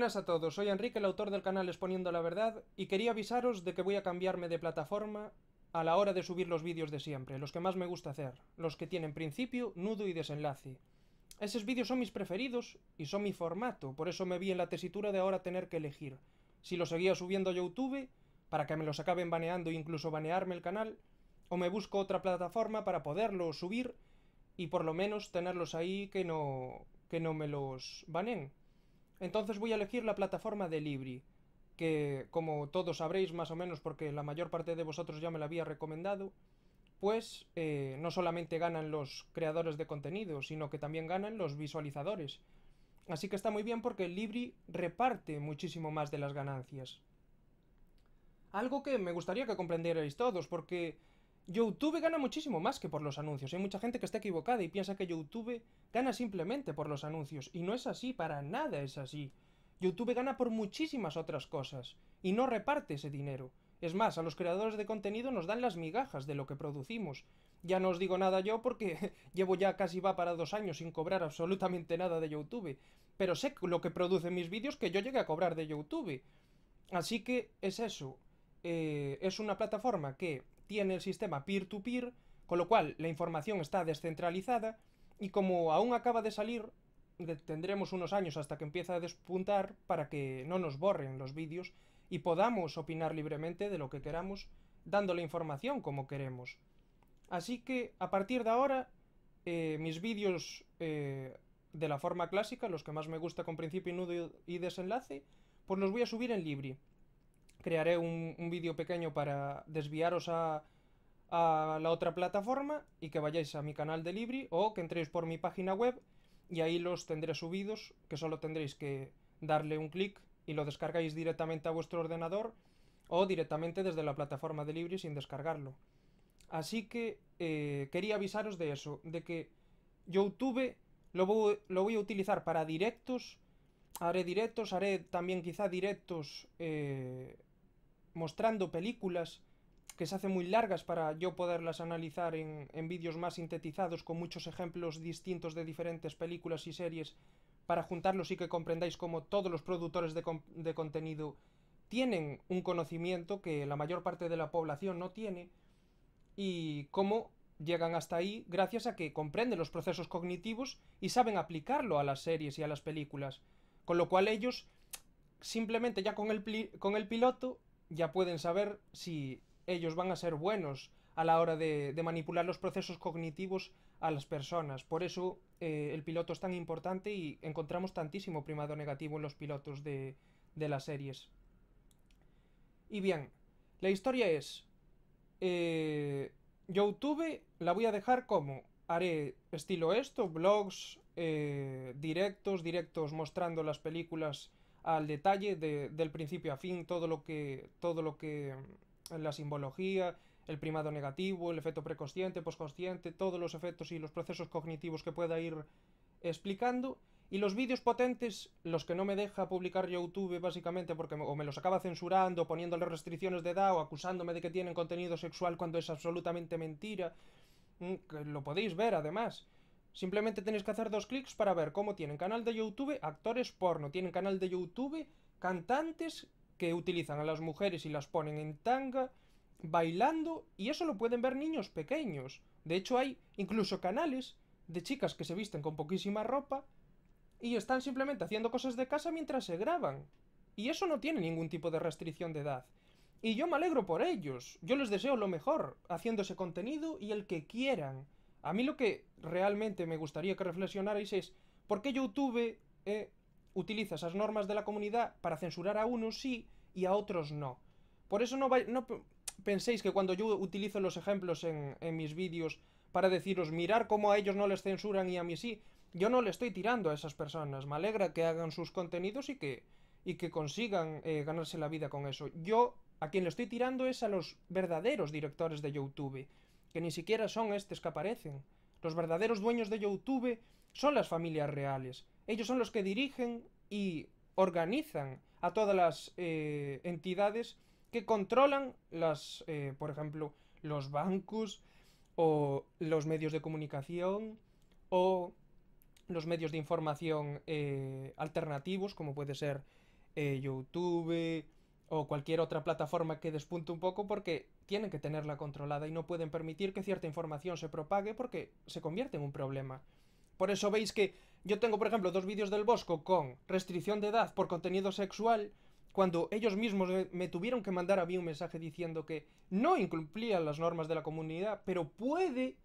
Buenas a todos, soy Enrique, el autor del canal Exponiendo la Verdad, y quería avisaros de que voy a cambiarme de plataforma a la hora de subir los vídeos de siempre, los que más me gusta hacer, los que tienen principio, nudo y desenlace. Esos vídeos son mis preferidos y son mi formato, por eso me vi en la tesitura de ahora tener que elegir si lo seguía subiendo a YouTube, para que me los acaben baneando e incluso banearme el canal, o me busco otra plataforma para poderlo subir y por lo menos tenerlos ahí que no, que no me los baneen. Entonces voy a elegir la plataforma de Libri, que como todos sabréis más o menos porque la mayor parte de vosotros ya me la había recomendado, pues eh, no solamente ganan los creadores de contenido, sino que también ganan los visualizadores. Así que está muy bien porque Libri reparte muchísimo más de las ganancias. Algo que me gustaría que comprendierais todos, porque YouTube gana muchísimo más que por los anuncios. Hay mucha gente que está equivocada y piensa que YouTube gana simplemente por los anuncios. Y no es así, para nada es así. YouTube gana por muchísimas otras cosas. Y no reparte ese dinero. Es más, a los creadores de contenido nos dan las migajas de lo que producimos. Ya no os digo nada yo porque llevo ya casi va para dos años sin cobrar absolutamente nada de YouTube. Pero sé lo que producen mis vídeos que yo llegué a cobrar de YouTube. Así que es eso. Eh, es una plataforma que tiene el sistema peer-to-peer, con lo cual la información está descentralizada y como aún acaba de salir, tendremos unos años hasta que empiece a despuntar para que no nos borren los vídeos y podamos opinar libremente de lo que queramos, dando la información como queremos. Así que a partir de ahora, eh, mis vídeos eh, de la forma clásica, los que más me gusta con principio y nudo y desenlace, pues los voy a subir en Libri crearé un, vídeo pequeño para desviaros a, la otra plataforma y que vayáis a mi canal de Libri o que entréis por mi página web y ahí los tendré subidos, que solo tendréis que darle un clic y lo descargáis directamente a vuestro ordenador o directamente desde la plataforma de Libri sin descargarlo. Así que eh, quería avisaros de eso, de que YouTube lo voy, lo voy, a utilizar para directos, haré directos, haré también quizá directos... Eh, mostrando películas que se hacen muy largas para yo poderlas analizar en, vídeos más sintetizados con muchos ejemplos distintos de diferentes películas y series para juntarlos y que comprendáis cómo todos los productores de, contenido tienen un conocimiento que la mayor parte de la población no tiene y cómo llegan hasta ahí gracias a que comprenden los procesos cognitivos y saben aplicarlo a las series y a las películas. Con lo cual ellos simplemente ya con el, con el piloto ya pueden saber si ellos van a ser buenos a la hora de, manipular los procesos cognitivos a las personas. Por eso eh, el piloto es tan importante y encontramos tantísimo primado negativo en los pilotos de, las series. Y bien, la historia es... Eh, yo YouTube la voy a dejar como... Haré estilo esto, blogs, eh, directos, directos mostrando las películas al detalle de, del principio a fin, todo lo que, todo lo que, mm, la simbología, el primado negativo, el efecto preconsciente, posconsciente, todos los efectos y los procesos cognitivos que pueda ir explicando. Y los vídeos potentes, los que no me deja publicar YouTube básicamente porque me, o me los acaba censurando, poniéndole restricciones de edad o acusándome de que tienen contenido sexual cuando es absolutamente mentira, mm, lo podéis ver además. Simplemente tenéis que hacer dos clics para ver cómo tienen canal de YouTube actores porno, tienen canal de YouTube cantantes que utilizan a las mujeres y las ponen en tanga, bailando, y eso lo pueden ver niños pequeños. De hecho hay incluso canales de chicas que se visten con poquísima ropa y están simplemente haciendo cosas de casa mientras se graban. Y eso no tiene ningún tipo de restricción de edad. Y yo me alegro por ellos, yo les deseo lo mejor, haciendo ese contenido y el que quieran. A mí lo que realmente me gustaría que reflexionarais es por qué YouTube eh, utiliza esas normas de la comunidad para censurar a unos sí y a otros no. Por eso no, no penséis que cuando yo utilizo los ejemplos en, mis vídeos para deciros mirar cómo a ellos no les censuran y a mí sí, yo no le estoy tirando a esas personas. Me alegra que hagan sus contenidos y que, consigan eh, ganarse la vida con eso. Yo a quien le estoy tirando es a los verdaderos directores de YouTube que ni siquiera son estos que aparecen. Los verdaderos dueños de YouTube son las familias reales. Ellos son los que dirigen y organizan a todas las eh, entidades que controlan las, eh, por ejemplo, los bancos o los medios de comunicación o los medios de información eh, alternativos como puede ser YouTube, o cualquier otra plataforma que despunte un poco porque tienen que tenerla controlada y no pueden permitir que cierta información se propague porque se convierte en un problema. Por eso veis que yo tengo, por ejemplo, dos vídeos del Bosco con restricción de edad por contenido sexual, cuando ellos mismos me tuvieron que mandar a mí un mensaje diciendo que no incumplían las normas de la comunidad, pero puede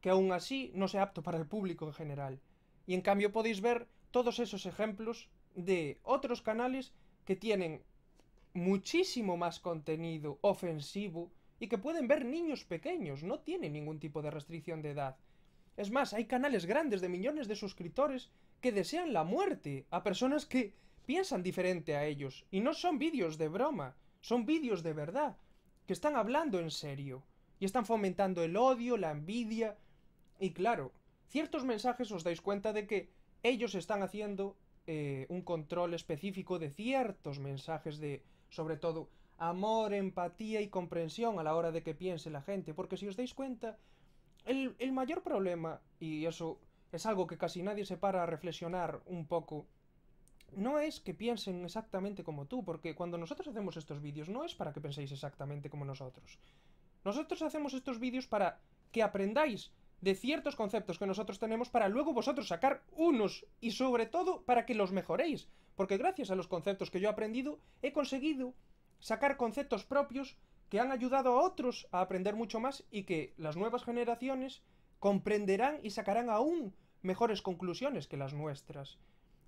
que aún así no sea apto para el público en general. Y en cambio podéis ver todos esos ejemplos de otros canales que tienen muchísimo más contenido ofensivo y que pueden ver niños pequeños, no tiene ningún tipo de restricción de edad. Es más, hay canales grandes de millones de suscriptores que desean la muerte a personas que piensan diferente a ellos, y no son vídeos de broma, son vídeos de verdad, que están hablando en serio, y están fomentando el odio, la envidia, y claro, ciertos mensajes os dais cuenta de que ellos están haciendo eh, un control específico de ciertos mensajes de sobre todo amor, empatía y comprensión a la hora de que piense la gente, porque si os dais cuenta, el, mayor problema, y eso es algo que casi nadie se para a reflexionar un poco, no es que piensen exactamente como tú, porque cuando nosotros hacemos estos vídeos no es para que penséis exactamente como nosotros. Nosotros hacemos estos vídeos para que aprendáis de ciertos conceptos que nosotros tenemos para luego vosotros sacar unos y sobre todo para que los mejoréis porque gracias a los conceptos que yo he aprendido, he conseguido sacar conceptos propios que han ayudado a otros a aprender mucho más y que las nuevas generaciones comprenderán y sacarán aún mejores conclusiones que las nuestras.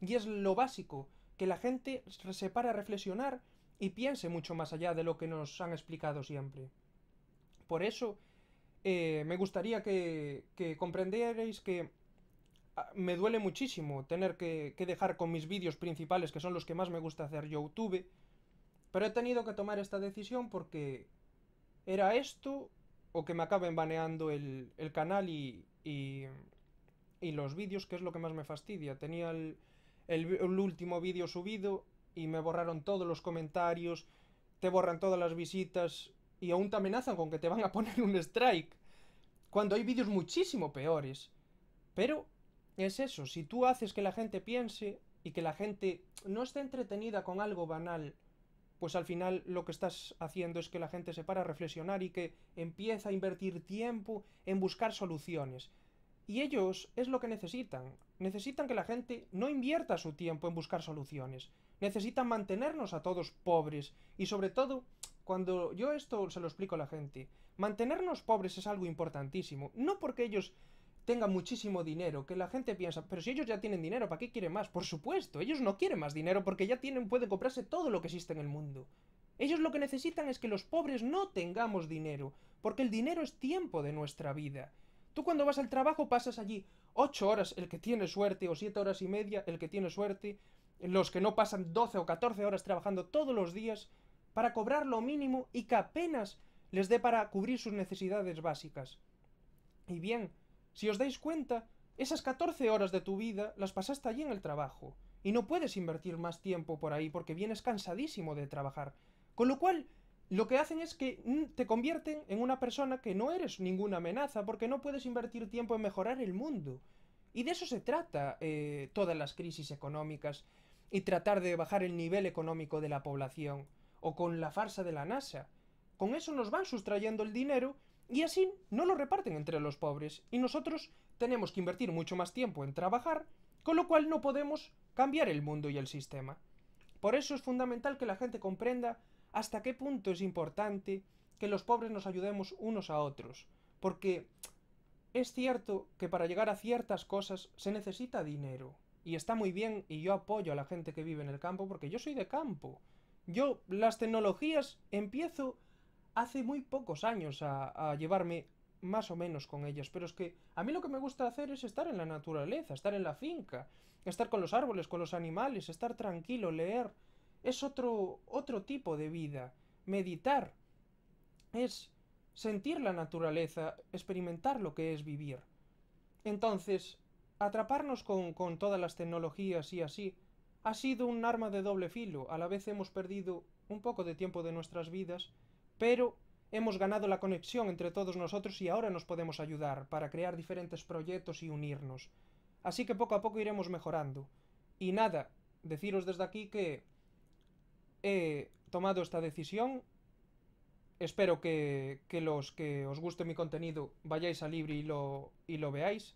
Y es lo básico, que la gente se para a reflexionar y piense mucho más allá de lo que nos han explicado siempre. Por eso, eh, me gustaría que, que comprendierais que Ah, me duele muchísimo tener que, dejar con mis vídeos principales, que son los que más me gusta hacer YouTube, pero he tenido que tomar esta decisión porque era esto o que me acaben baneando el, canal y, y, los vídeos, que es lo que más me fastidia. Tenía el, el último vídeo subido y me borraron todos los comentarios, te borran todas las visitas y aún te amenazan con que te van a poner un strike. Cuando hay vídeos muchísimo peores. Pero es eso, si tú haces que la gente piense y que la gente no esté entretenida con algo banal, pues al final lo que estás haciendo es que la gente se para a reflexionar y que empieza a invertir tiempo en buscar soluciones. Y ellos es lo que necesitan. Necesitan que la gente no invierta su tiempo en buscar soluciones. Necesitan mantenernos a todos pobres. Y sobre todo, cuando yo esto se lo explico a la gente, mantenernos pobres es algo importantísimo. No porque ellos tenga muchísimo dinero, que la gente piensa, pero si ellos ya tienen dinero, ¿para qué quieren más? Por supuesto, ellos no quieren más dinero porque ya tienen, pueden comprarse todo lo que existe en el mundo. Ellos lo que necesitan es que los pobres no tengamos dinero, porque el dinero es tiempo de nuestra vida. Tú cuando vas al trabajo pasas allí ocho horas el que tiene suerte, o siete horas y media el que tiene suerte, los que no pasan doce o catorce horas trabajando todos los días para cobrar lo mínimo y que apenas les dé para cubrir sus necesidades básicas. Y bien, si os dais cuenta, esas 14 horas de tu vida las pasaste allí en el trabajo, y no puedes invertir más tiempo por ahí porque vienes cansadísimo de trabajar. Con lo cual, lo que hacen es que mm, te convierten en una persona que no eres ninguna amenaza porque no puedes invertir tiempo en mejorar el mundo. Y de eso se trata eh, todas las crisis económicas y tratar de bajar el nivel económico de la población, o con la farsa de la NASA. Con eso nos van sustrayendo el dinero y así no lo reparten entre los pobres y nosotros tenemos que invertir mucho más tiempo en trabajar, con lo cual no podemos cambiar el mundo y el sistema. Por eso es fundamental que la gente comprenda hasta qué punto es importante que los pobres nos ayudemos unos a otros, porque es cierto que para llegar a ciertas cosas se necesita dinero, y está muy bien, y yo apoyo a la gente que vive en el campo porque yo soy de campo. Yo las tecnologías empiezo hace muy pocos años a, llevarme más o menos con ellas, pero es que a mí lo que me gusta hacer es estar en la naturaleza, estar en la finca, estar con los árboles, con los animales, estar tranquilo, leer. Es otro, otro tipo de vida. Meditar es sentir la naturaleza, experimentar lo que es vivir. Entonces, atraparnos con, con todas las tecnologías y así ha sido un arma de doble filo. A la vez hemos perdido un poco de tiempo de nuestras vidas pero hemos ganado la conexión entre todos nosotros y ahora nos podemos ayudar para crear diferentes proyectos y unirnos. Así que poco a poco iremos mejorando. Y nada, deciros desde aquí que he tomado esta decisión. Espero que, los que os guste mi contenido vayáis a Libre y lo, y lo veáis.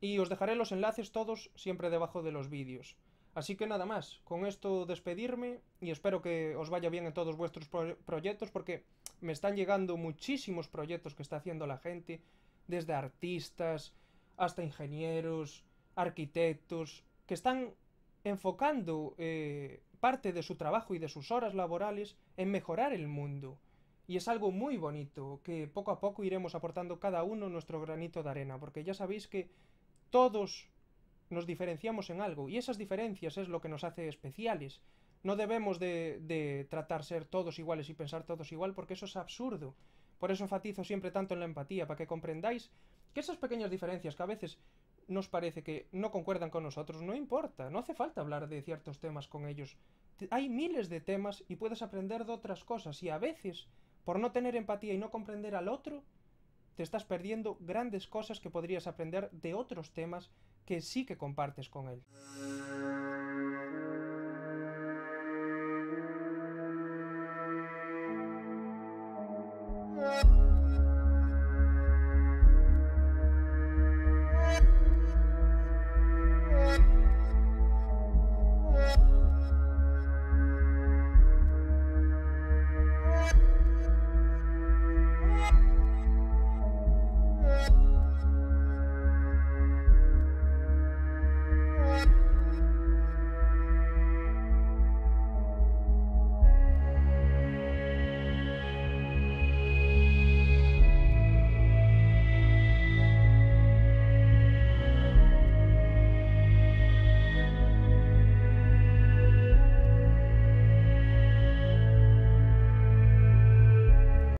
Y os dejaré los enlaces todos siempre debajo de los vídeos. Así que nada más, con esto despedirme y espero que os vaya bien en todos vuestros proyectos porque me están llegando muchísimos proyectos que está haciendo la gente, desde artistas hasta ingenieros, arquitectos, que están enfocando eh, parte de su trabajo y de sus horas laborales en mejorar el mundo. Y es algo muy bonito, que poco a poco iremos aportando cada uno nuestro granito de arena, porque ya sabéis que todos nos diferenciamos en algo, y esas diferencias es lo que nos hace especiales. No debemos de, de tratar ser todos iguales y pensar todos igual, porque eso es absurdo. Por eso enfatizo siempre tanto en la empatía, para que comprendáis que esas pequeñas diferencias que a veces nos parece que no concuerdan con nosotros, no importa, no hace falta hablar de ciertos temas con ellos. Hay miles de temas y puedes aprender de otras cosas y a veces, por no tener empatía y no comprender al otro, te estás perdiendo grandes cosas que podrías aprender de otros temas que sí que compartes con él.